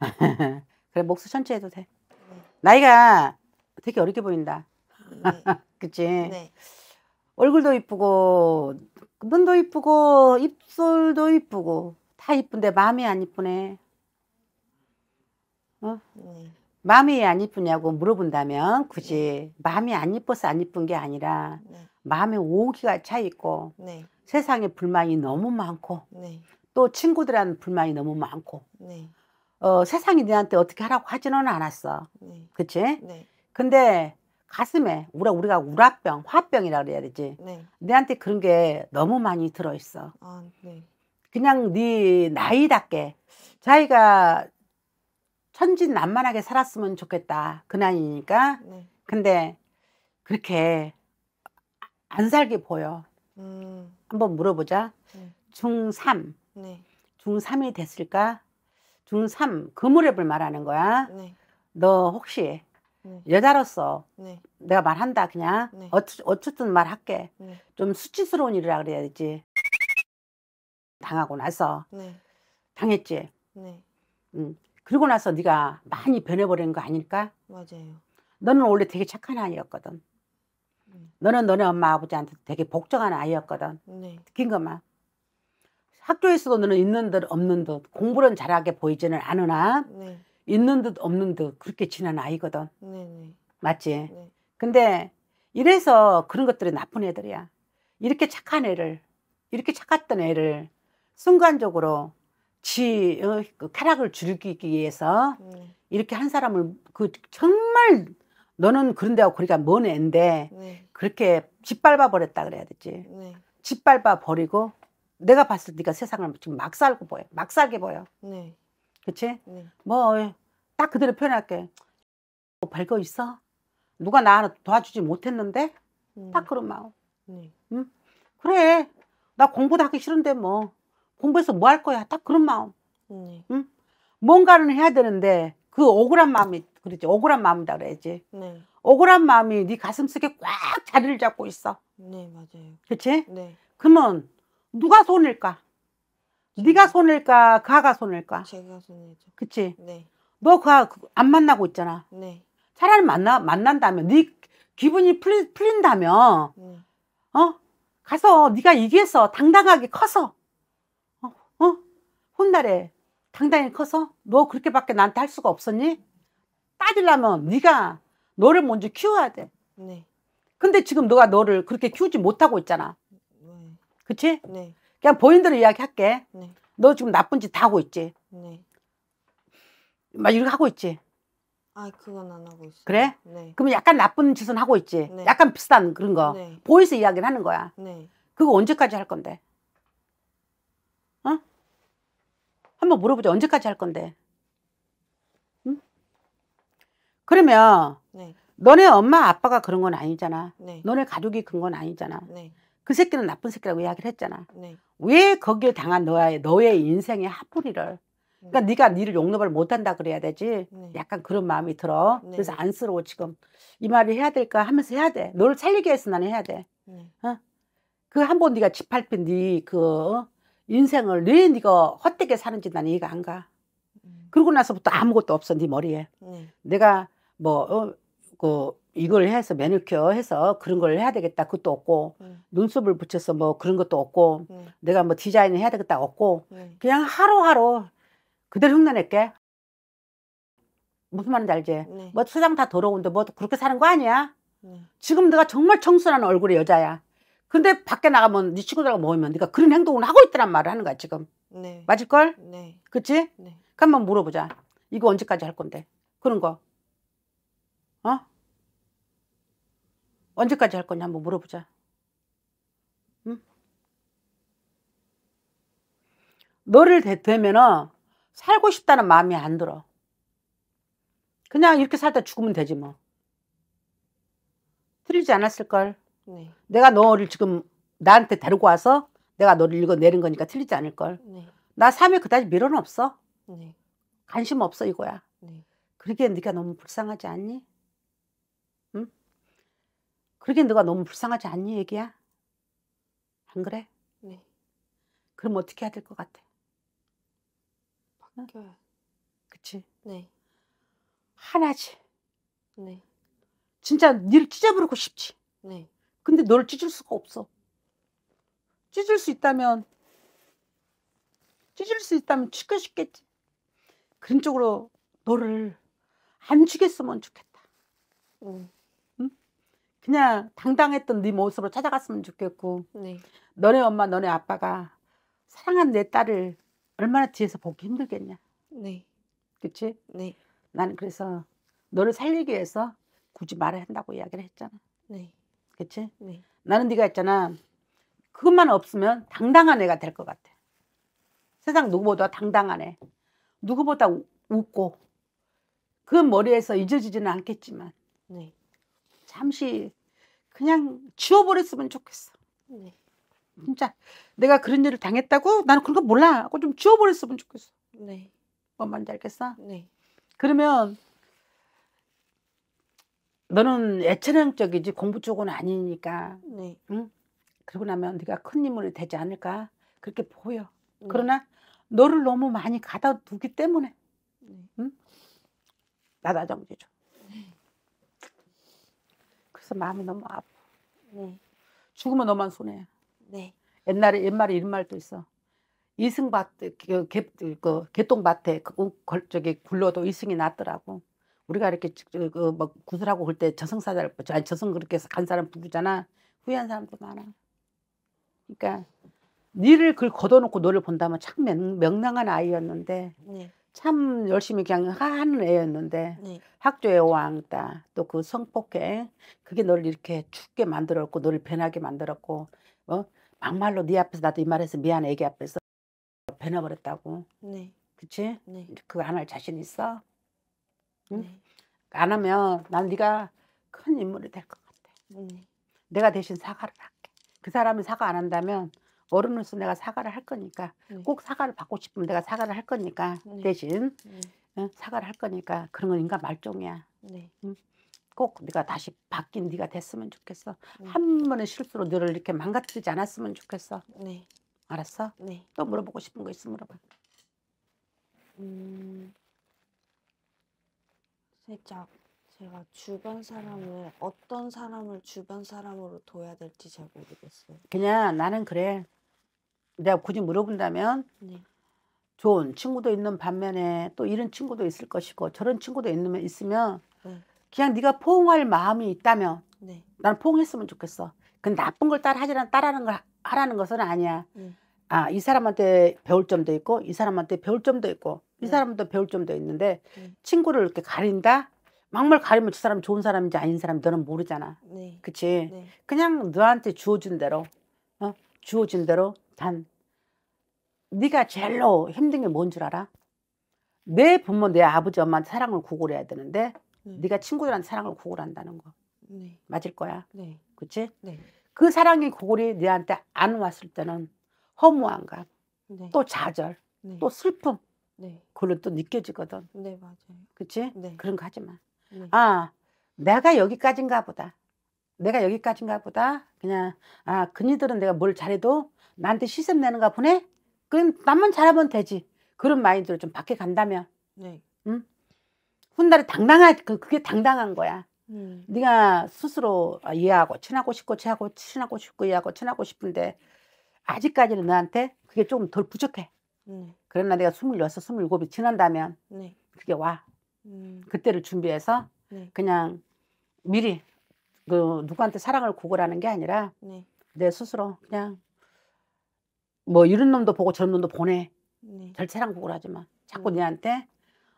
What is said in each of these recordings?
그래 목소 천천히 해도 돼. 네. 나이가 되게 어리게 보인다. 네. 그치? 네. 얼굴도 이쁘고 눈도 이쁘고 입술도 이쁘고 다 이쁜데 마음이 안 이쁘네. 어? 네. 마음이 안 이쁘냐고 물어본다면 굳이 네. 마음이 안 이뻐서 안 이쁜 게 아니라 네. 마음에 오기가 차 있고 네. 세상에 불만이 너무 많고 또 친구들한 불만이 너무 많고 어, 세상이 너한테 어떻게 하라고 하지는 않았어. 네. 그치? 네. 근데 가슴에 우리가 우리가 우라병, 화병이라 그래야 되지. 네. 너한테 그런 게 너무 많이 들어 있어. 아, 네. 그냥 네 나이답게 자기가 천진난만하게 살았으면 좋겠다. 그 나이니까. 네. 근데 그렇게 안 살게 보여. 음. 한번 물어보자. 네. 중3. 네. 중3이 됐을까? 중3 그무렵을 말하는 거야. 네. 너 혹시 네. 여자로서 네. 내가 말한다 그냥 네. 어찌, 어쨌든 말할게. 네. 좀 수치스러운 일이라 그래야 되지. 당하고 나서 네. 당했지. 음. 그리고 나서 네가 많이 변해버린 거 아닐까? 맞아요. 너는 원래 되게 착한 아이였거든. 음. 너는 너네 엄마 아버지한테 되게 복종한 아이였거든. 네. 느낀 것만. 그 학교에서도 너는 있는 듯 없는 듯 공부는 잘하게 보이지는 않으나 네. 있는 듯 없는 듯 그렇게 지낸 아이거든. 네. 네. 맞지? 네. 근데 이래서 그런 것들이 나쁜 애들이야. 이렇게 착한 애를 이렇게 착했던 애를 순간적으로 지 어, 그 쾌락을 즐기기 위해서 네. 이렇게 한 사람을 그 정말 너는 그런 데하고 거리가 먼 애인데 네. 그렇게 짓밟아 버렸다 그래야 되지. 네. 짓밟아 버리고 내가 봤을 때 네가 세상을 지금 막 살고 보여. 막 살게 보여. 네. 그치? 네. 뭐, 딱 그대로 표현할게. 뭐 별거 있어? 누가 나 도와주지 못했는데? 네. 딱 그런 마음. 네. 응? 그래. 나 공부도 하기 싫은데 뭐. 공부해서 뭐 할 거야? 딱 그런 마음. 네. 응? 뭔가는 해야 되는데 그 억울한 마음이 그렇지 억울한 마음이다 그래야지 네. 억울한 마음이 네 가슴 속에 꽉 자리를 잡고 있어 네 맞아요 그치? 네. 그러면 누가 손일까? 네가 손일까? 그아가 손일까? 제가 손이죠. 그치? 네. 너가 그 안 만나고 있잖아. 네. 차라리 만나, 만난다면, 네 기분이 풀린, 풀린다면, 네. 어? 가서 네가 이기해서 당당하게 커서, 어? 어? 혼날에 당당히 커서 너 그렇게밖에 나한테 할 수가 없었니? 따지려면 네가 너를 먼저 키워야 돼. 네. 근데 지금 너가 너를 그렇게 키우지 못하고 있잖아. 그치? 네. 그냥 보인 대로 이야기할게. 네. 너 지금 나쁜 짓 다 하고 있지? 네. 막 이렇게 하고 있지? 아, 그건 안 하고 있어. 그래? 네. 그럼 약간 나쁜 짓은 하고 있지? 네. 약간 비슷한 그런 거. 네. 보이서 이야기를 하는 거야. 네. 그거 언제까지 할 건데? 어? 한번 물어보자. 언제까지 할 건데? 응? 그러면 네. 너네 엄마 아빠가 그런 건 아니잖아. 네. 너네 가족이 그런 건 아니잖아. 네. 그 새끼는 나쁜 새끼라고 이야기를 했잖아. 네. 왜 거기에 당한 너의 너의 인생의 하풀이를 그러니까 네. 네가 니를 용납을 못한다 그래야 되지. 네. 약간 그런 마음이 들어. 네. 그래서 안쓰러워 지금 이 말을 해야 될까 하면서 해야 돼. 너를 살리게해서 나는 해야 돼. 네. 어? 그한 번 네가 짓밟힌 네그 어? 인생을 왜 네가 헛되게 사는지 나는 이해가 안 가. 음. 그러고 나서부터 아무것도 없어 네 머리에. 네. 내가 뭐그 어, 그 이걸 해서 매니큐어 해서 그런 걸 해야 되겠다 그것도 없고 음. 눈썹을 붙여서 뭐 그런 것도 없고 음. 내가 뭐 디자인을 해야 되겠다 없고 음. 그냥 하루하루 그대로 흉내낼게 무슨 말인지 알지 네. 뭐 세상 다 더러운데 뭐 그렇게 사는 거 아니야 네. 지금 내가 정말 청순한 얼굴의 여자야 근데 밖에 나가면 네 친구들하고 모이면 네가 그런 행동을 하고 있더란 말을 하는 거야 지금 네. 맞을걸 네. 그치 네. 한번 물어보자 이거 언제까지 할 건데 그런 거 어? 언제까지 할 거냐 한번 물어보자. 응? 너를 되면은 살고 싶다는 마음이 안 들어. 그냥 이렇게 살다 죽으면 되지 뭐. 틀리지 않았을걸. 네. 내가 너를 지금 나한테 데리고 와서 내가 너를 읽어 내린 거니까 틀리지 않을걸. 네. 나 삶에 그다지 미련 없어. 네. 관심 없어 이거야. 네. 그러기 네가 너무 불쌍하지 않니? 그렇게 너가 너무 불쌍하지 않니 얘기야? 안 그래? 네. 그럼 어떻게 해야 될 것 같아? 바뀌어야. 그치? 네. 하나지. 네. 진짜 니를 찢어버리고 싶지. 네. 근데 너를 찢을 수가 없어. 찢을 수 있다면 찢을 수 있다면 죽여 죽겠지. 그런 쪽으로 너를 안 죽였으면 좋겠다. 음. 그냥 당당했던 네 모습으로 찾아갔으면 좋겠고 네. 너네 엄마 너네 아빠가 사랑한 내 딸을 얼마나 뒤에서 보기 힘들겠냐 네. 그치? 네. 나는 그래서 너를 살리기 위해서 굳이 말을 한다고 이야기를 했잖아 네. 그치? 네. 나는 네가 있잖아 그것만 없으면 당당한 애가 될 것 같아 세상 누구보다 당당한 애 누구보다 웃고 그 머리에서 잊어지지는 않겠지만 네. 잠시 그냥 지워버렸으면 좋겠어. 네. 진짜 내가 그런 일을 당했다고 나는 그런 거 몰라 고좀 지워버렸으면 좋겠어. 네. 뭔 말인지 알겠어? 네. 그러면 너는 애처형 쪽이지 공부 쪽은 아니니까. 네. 응? 그러고 나면 네가 큰 인물이 되지 않을까 그렇게 보여. 네. 그러나 너를 너무 많이 가다 두기 때문에. 네. 응? 나다 정지죠. 그래서 마음이 너무 아파. 네. 죽으면 너만 손해. 네. 옛날에 옛말에 이런 말도 있어. 이승밭 개그 그, 그, 개똥밭에 그 저기 굴러도 이승이 낫더라고 우리가 이렇게 그뭐 구슬하고 올때 저승사자를 아니 저승 그렇게 간 사람 부르잖아. 후회한 사람도 많아. 그러니까 니를 그걸 걷어놓고 너를 본다면 참 명, 명랑한 아이였는데 네. 참 열심히 그냥 하는 애였는데 네. 학교의 왕따 또 그 성폭행 그게 널 이렇게 춥게 만들었고 너를 변하게 만들었고 어 막말로 네 앞에서 나도 이 말해서 미안해 애기 앞에서 변해버렸다고 네. 그치 네. 그거 안 할 자신 있어 응? 네. 안 하면 난 네가 큰 인물이 될 것 같아 네. 내가 대신 사과를 할게 그 사람이 사과 안 한다면 어른으로서 내가 사과를 할 거니까 네. 꼭 사과를 받고 싶으면 내가 사과를 할 거니까 네. 대신 네. 응? 사과를 할 거니까 그런 건 인간 말종이야. 네. 응? 꼭 네가 다시 바뀐 네가 됐으면 좋겠어. 네. 한 번의 실수로 너를 이렇게 망가뜨리지 않았으면 좋겠어. 알았어? 또 물어보고 싶은 거 있으면 물어봐. 음, 살짝 제가 주변 사람을 어떤 사람을 주변 사람으로 둬야 될지 잘 모르겠어요. 그냥 나는 그래. 내가 굳이 물어본다면 네. 좋은 친구도 있는 반면에 또 이런 친구도 있을 것이고 저런 친구도 있으면 있으면 네. 그냥 네가 포옹할 마음이 있다면 네. 난 포옹했으면 좋겠어. 그 나쁜 걸 따라 하지는 따라하는 걸 하라는 것은 아니야. 네. 아, 이 사람한테 배울 점도 있고 이 사람한테 배울 점도 있고 이 네. 사람도 배울 점도 있는데 네. 친구를 이렇게 가린다. 막말 가리면 저 사람 좋은 사람인지 아닌 사람 너는 모르잖아. 그치? 그냥 너한테 주어진 대로, 어? 주어진 대로 단 네가 제일로 힘든 게 뭔 줄 알아? 내 부모, 내 아버지, 엄마한테 사랑을 구걸해야 되는데 네. 네가 친구들한테 사랑을 구걸한다는 거 네. 맞을 거야. 네. 그치? 네. 그 사랑의 구걸이 네한테 안 왔을 때는 허무함과 네. 또 좌절, 네. 또 슬픔 네. 그걸로 또 느껴지거든. 네, 맞아요. 그치? 네. 그런 거 하지 마. 네. 아, 내가 여기까지인가 보다. 내가 여기까지인가 보다. 그냥 아, 그니들은 내가 뭘 잘해도 나한테 시샘 내는가 보네? 그럼 남만 잘하면 되지. 그런 마인드로좀 밖에 간다면. 네. 응? 훗날에 당당한, 그, 그게 당당한 거야. 음. 네가 스스로 아, 이해하고 친하고 싶고 친하고 친하고 싶고 이해하고 친하고 싶은데 아직까지는 너한테 그게 조금 덜 부족해. 음. 그러나 내가 스물여섯, 스물일곱이 지난다면 네. 그게 와. 음. 그때를 준비해서 네. 그냥 미리 그 누구한테 사랑을 구걸하는 게 아니라 네. 내 스스로 그냥 뭐 이런 놈도 보고 저런 놈도 보내. 네. 절차랑 구을 하지만 자꾸 얘한테 음.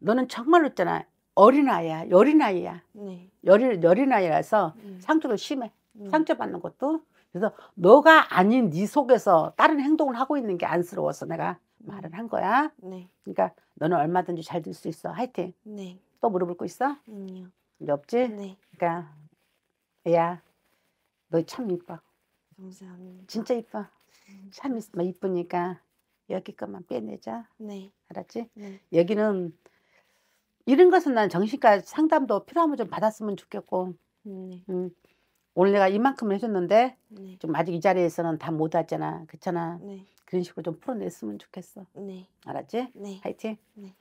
너는 정말로 있잖아 어린아이야 여린아이야 네. 여린, 여린아이라서 네. 음. 상처도 심해 네. 상처받는 것도 그래서 너가 아닌 네 속에서 다른 행동을 하고 있는 게 안쓰러워서 내가 말을 한 거야 네. 그러니까 너는 얼마든지 잘 될 수 있어 하이튼 네. 또 물어볼 거 있어? 아니요 이 없지? 네. 그러니까 야 너 참 이뻐 감사합니다 진짜 이뻐 참 뭐 이쁘니까 여기 것만 빼내자. 네. 알았지? 네. 여기는 이런 것은 난 정신과 상담도 필요하면 좀 받았으면 좋겠고. 네. 음. 오늘 내가 이만큼 해줬는데 네. 좀 아직 이 자리에서는 다못 하잖아. 그렇잖아. 네. 그런 식으로 좀 풀어냈으면 좋겠어. 네. 알았지? 네. 화이팅. 네.